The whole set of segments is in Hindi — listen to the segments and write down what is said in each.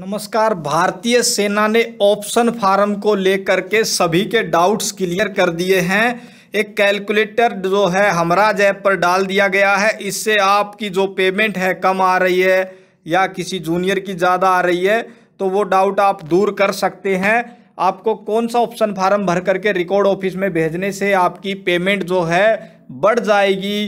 नमस्कार भारतीय सेना ने ऑप्शन फार्म को लेकर के सभी के डाउट्स क्लियर कर दिए हैं एक कैलकुलेटर जो है हमारा ऐप पर डाल दिया गया है इससे आपकी जो पेमेंट है कम आ रही है या किसी जूनियर की ज़्यादा आ रही है तो वो डाउट आप दूर कर सकते हैं आपको कौन सा ऑप्शन फार्म भर करके रिकॉर्ड ऑफिस में भेजने से आपकी पेमेंट जो है बढ़ जाएगी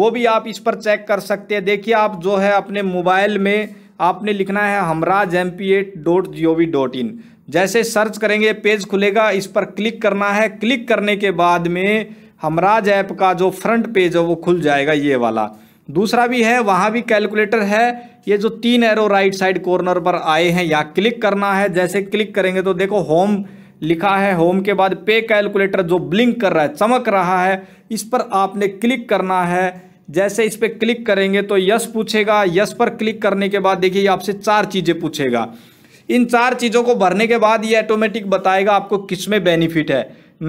वो भी आप इस पर चेक कर सकते हैं देखिए आप जो है अपने मोबाइल में आपने लिखना है Humraj M P eight dot G O V dot in जैसे सर्च करेंगे पेज खुलेगा इस पर क्लिक करना है क्लिक करने के बाद में हमराज ऐप का जो फ्रंट पेज है वो खुल जाएगा ये वाला दूसरा भी है वहाँ भी कैलकुलेटर है ये जो तीन एरो राइट साइड कॉर्नर पर आए हैं यहाँ क्लिक करना है जैसे क्लिक करेंगे तो देखो होम लिखा है होम के बाद पे कैलकुलेटर जो ब्लिंक कर रहा है चमक रहा है इस पर आपने क्लिक करना है जैसे इस पर क्लिक करेंगे तो यस पूछेगा यस पर क्लिक करने के बाद देखिए आपसे चार चीज़ें पूछेगा इन चार चीज़ों को भरने के बाद ये ऑटोमेटिक बताएगा आपको किस में बेनिफिट है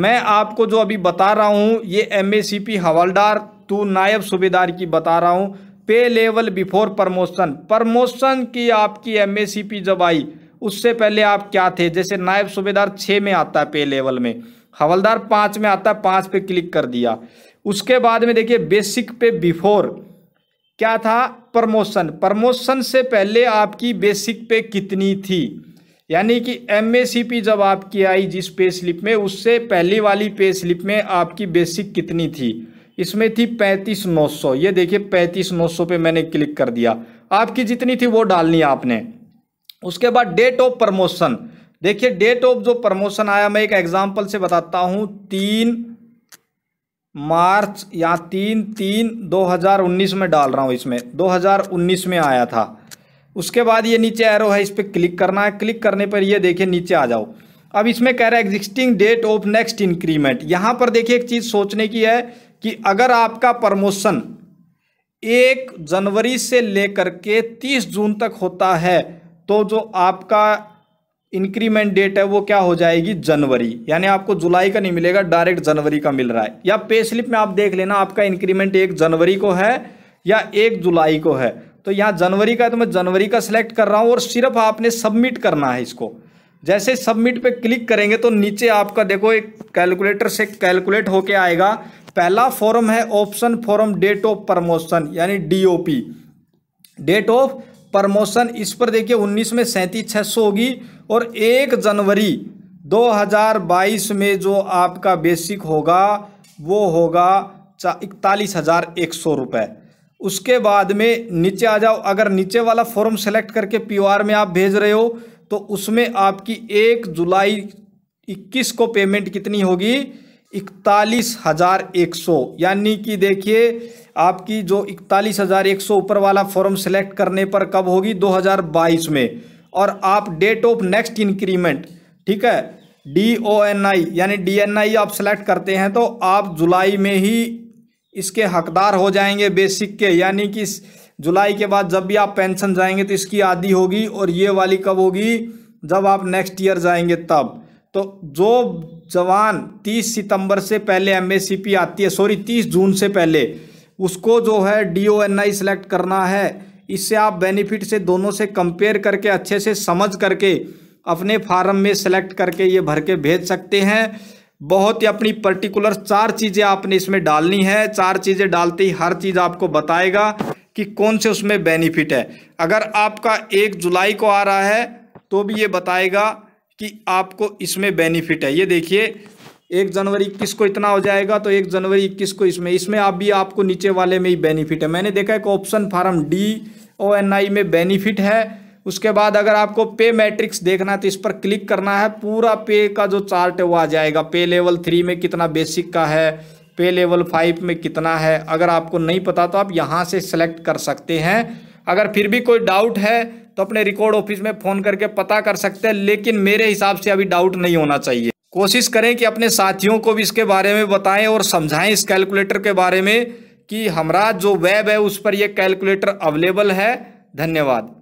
मैं आपको जो अभी बता रहा हूँ ये एम हवलदार टू नायब सूबेदार की बता रहा हूँ पे लेवल बिफोर प्रमोशन प्रमोशन की आपकी एम जब आई उससे पहले आप क्या थे जैसे नायब सूबेदार छः में आता है पे लेवल में हवलदार पाँच में आता है पाँच पे क्लिक कर दिया उसके बाद में देखिए बेसिक पे बिफोर क्या था प्रमोशन प्रमोशन से पहले आपकी बेसिक पे कितनी थी यानी कि एम जब आपकी आई जिस पे स्लिप में उससे पहली वाली पे स्लिप में आपकी बेसिक कितनी थी इसमें थी पैंतीस नौ सौ ये देखिए पैंतीस नौ सौ पे मैंने क्लिक कर दिया आपकी जितनी थी वो डालनी आपने उसके बाद डेट ऑफ प्रमोशन देखिए डेट ऑफ जो प्रमोशन आया मैं एक एग्जांपल से बताता हूँ तीन मार्च या तीन तीन 2019 में डाल रहा हूँ इसमें 2019 में आया था उसके बाद ये नीचे एरो है इस पर क्लिक करना है क्लिक करने पर ये देखिए नीचे आ जाओ अब इसमें कह रहा है existing date of next increment यहाँ पर देखिए एक चीज़ सोचने की है कि अगर आपका प्रमोशन एक जनवरी से लेकर के तीस जून तक होता है तो जो आपका इंक्रीमेंट डेट है वो क्या हो जाएगी जनवरी यानी आपको जुलाई का नहीं मिलेगा डायरेक्ट जनवरी का मिल रहा है या पे स्लिप में आप देख लेना आपका इंक्रीमेंट एक जनवरी को है या एक जुलाई को है तो यहाँ जनवरी का है तो मैं जनवरी का सिलेक्ट कर रहा हूँ और सिर्फ आपने सबमिट करना है इसको जैसे सबमिट पे क्लिक करेंगे तो नीचे आपका देखो एक कैलकुलेटर से कैलकुलेट होके आएगा पहला फॉर्म है option form date of promotion यानी डीओपी डेट ऑफ प्रमोशन इस पर देखिए 19 में सैंतीस छः सौ होगी और एक जनवरी 2022 में जो आपका बेसिक होगा वो होगा इकतालीस हज़ार एक सौ रुपये उसके बाद में नीचे आ जाओ अगर नीचे वाला फॉर्म सेलेक्ट करके पीओआर में आप भेज रहे हो तो उसमें आपकी एक जुलाई इक्कीस को पेमेंट कितनी होगी इकतालीस हज़ार एक सौ यानी कि देखिए आपकी जो इकतालीस हज़ार एक सौ ऊपर वाला फॉर्म सेलेक्ट करने पर कब होगी 2022 में और आप डेट ऑफ नेक्स्ट इंक्रीमेंट ठीक है डी ओ एन आई यानी डी एन आई आप सेलेक्ट करते हैं तो आप जुलाई में ही इसके हकदार हो जाएंगे बेसिक के यानी कि जुलाई के बाद जब भी आप पेंशन जाएंगे तो इसकी आदि होगी और ये वाली कब होगी जब आप नेक्स्ट ईयर जाएंगे तब तो जो जवान 30 सितंबर से पहले एम आती है सॉरी 30 जून से पहले उसको जो है D O N I select करना है इससे आप बेनिफिट से दोनों से कंपेयर करके अच्छे से समझ करके अपने फार्म में सेलेक्ट करके ये भर के भेज सकते हैं बहुत ही अपनी पर्टिकुलर चार चीज़ें आपने इसमें डालनी है चार चीज़ें डालते ही हर चीज़ आपको बताएगा कि कौन से उसमें बेनिफिट है अगर आपका एक जुलाई को आ रहा है तो भी ये बताएगा कि आपको इसमें बेनिफिट है ये देखिए एक जनवरी इक्कीस को इतना हो जाएगा तो एक जनवरी इक्कीस को इसमें इसमें आप भी आपको नीचे वाले में ही बेनिफिट है मैंने देखा है option form D O N I में बेनिफिट है उसके बाद अगर आपको पे मैट्रिक्स देखना है तो इस पर क्लिक करना है पूरा पे का जो चार्ट है वो आ जाएगा पे लेवल थ्री में कितना बेसिक का है पे लेवल फाइव में कितना है अगर आपको नहीं पता तो आप यहाँ से सेलेक्ट कर सकते हैं अगर फिर भी कोई डाउट है तो अपने रिकॉर्ड ऑफिस में फ़ोन करके पता कर सकते हैं लेकिन मेरे हिसाब से अभी डाउट नहीं होना चाहिए कोशिश करें कि अपने साथियों को भी इसके बारे में बताएं और समझाएं इस कैलकुलेटर के बारे में कि हमारा जो वेब है उस पर यह कैलकुलेटर अवेलेबल है धन्यवाद